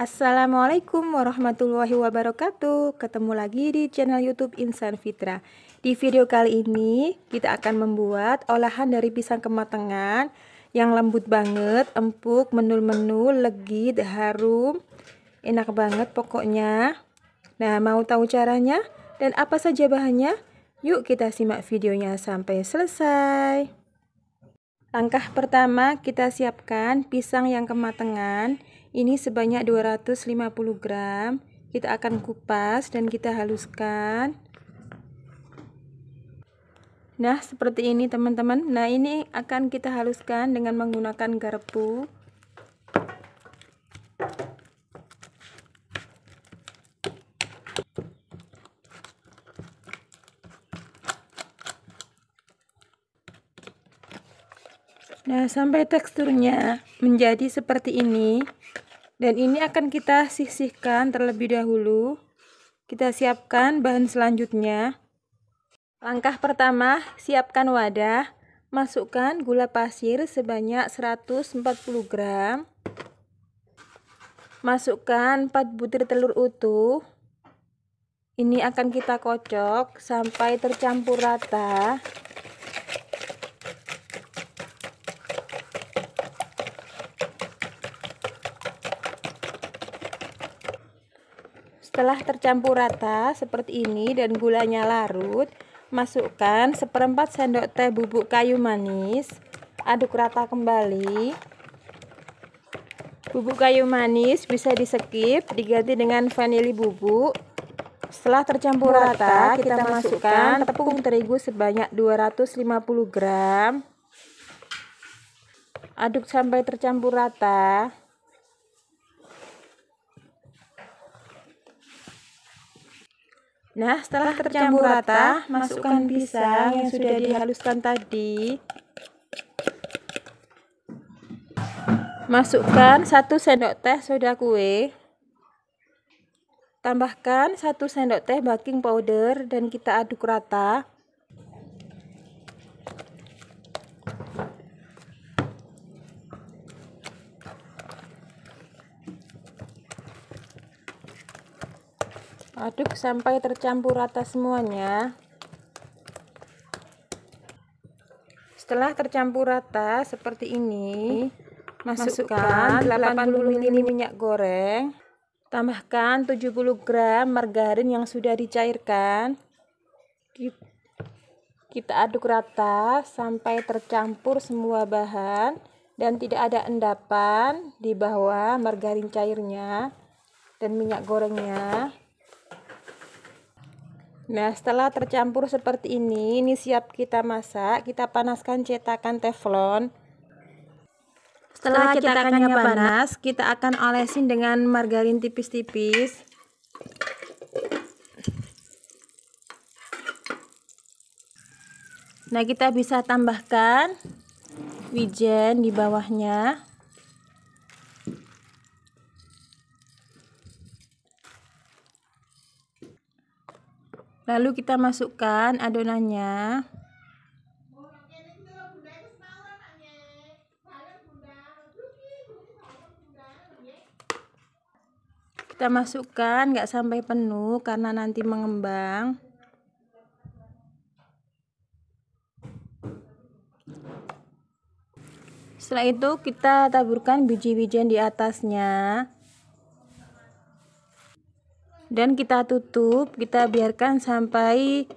Assalamualaikum warahmatullahi wabarakatuh Ketemu lagi di channel youtube Insan Fitra Di video kali ini kita akan membuat olahan dari pisang kematangan Yang lembut banget, empuk, menul-menul, legit, harum Enak banget pokoknya Nah mau tahu caranya dan apa saja bahannya? Yuk kita simak videonya sampai selesai Langkah pertama kita siapkan pisang yang kematangan ini sebanyak 250 gram. Kita akan kupas dan kita haluskan. Nah, seperti ini teman-teman. Nah, ini akan kita haluskan dengan menggunakan garpu. Nah, sampai teksturnya menjadi seperti ini. Dan ini akan kita sisihkan terlebih dahulu. Kita siapkan bahan selanjutnya. Langkah pertama, siapkan wadah. Masukkan gula pasir sebanyak 140 gram. Masukkan 4 butir telur utuh. Ini akan kita kocok sampai tercampur rata. Setelah tercampur rata seperti ini dan gulanya larut, masukkan seperempat sendok teh bubuk kayu manis. Aduk rata kembali. Bubuk kayu manis bisa disekip, diganti dengan vanili bubuk. Setelah tercampur rata, kita masukkan tepung terigu sebanyak 250 gram. Aduk sampai tercampur rata. Nah, setelah tercampur rata, masukkan pisang yang sudah dihaluskan tadi. Masukkan 1 sendok teh soda kue. Tambahkan 1 sendok teh baking powder dan kita aduk rata. aduk sampai tercampur rata semuanya setelah tercampur rata seperti ini masukkan 80 ml minyak goreng tambahkan 70 gram margarin yang sudah dicairkan kita aduk rata sampai tercampur semua bahan dan tidak ada endapan di bawah margarin cairnya dan minyak gorengnya Nah, setelah tercampur seperti ini, ini siap kita masak. Kita panaskan cetakan teflon. Setelah cetakannya panas, kita akan olesin dengan margarin tipis-tipis. Nah, kita bisa tambahkan wijen di bawahnya. Lalu kita masukkan adonannya. Kita masukkan nggak sampai penuh karena nanti mengembang. Setelah itu kita taburkan biji wijen di atasnya dan kita tutup kita biarkan sampai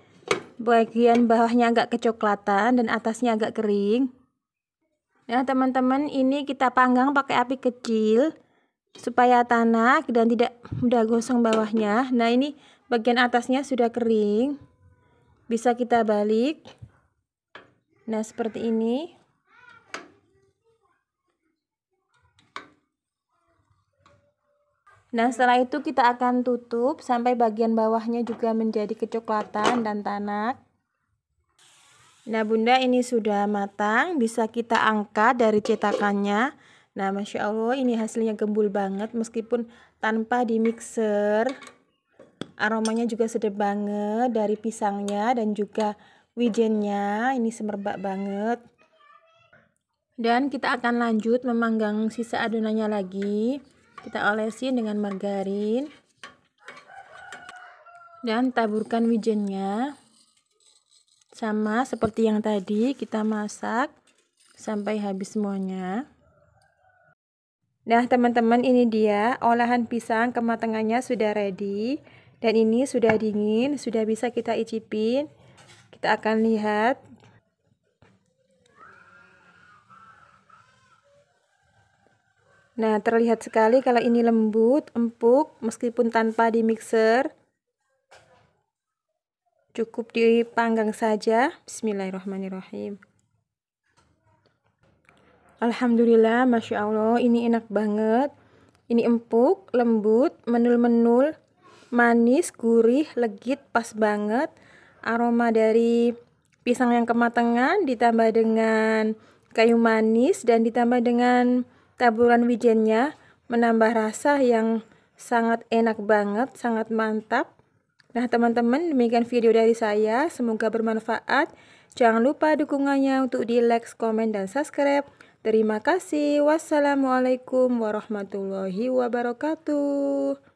bagian bawahnya agak kecoklatan dan atasnya agak kering nah teman-teman ini kita panggang pakai api kecil supaya tanak dan tidak mudah gosong bawahnya nah ini bagian atasnya sudah kering bisa kita balik nah seperti ini Nah setelah itu kita akan tutup sampai bagian bawahnya juga menjadi kecoklatan dan tanak. Nah bunda ini sudah matang bisa kita angkat dari cetakannya. Nah Masya Allah ini hasilnya gembul banget meskipun tanpa di mixer. Aromanya juga sedap banget dari pisangnya dan juga wijennya ini semerbak banget. Dan kita akan lanjut memanggang sisa adonannya lagi. Kita olesin dengan margarin. Dan taburkan wijennya. Sama seperti yang tadi kita masak sampai habis semuanya. Nah teman-teman ini dia olahan pisang kematangannya sudah ready dan ini sudah dingin sudah bisa kita icipin kita akan lihat Nah, terlihat sekali kalau ini lembut, empuk, meskipun tanpa di mixer. Cukup dipanggang saja. Bismillahirrahmanirrahim. Alhamdulillah, Masya Allah, ini enak banget. Ini empuk, lembut, menul-menul, manis, gurih, legit, pas banget. Aroma dari pisang yang kematangan ditambah dengan kayu manis dan ditambah dengan taburan wijennya menambah rasa yang sangat enak banget, sangat mantap. Nah teman-teman demikian video dari saya, semoga bermanfaat. Jangan lupa dukungannya untuk di like, komen, dan subscribe. Terima kasih. Wassalamualaikum warahmatullahi wabarakatuh.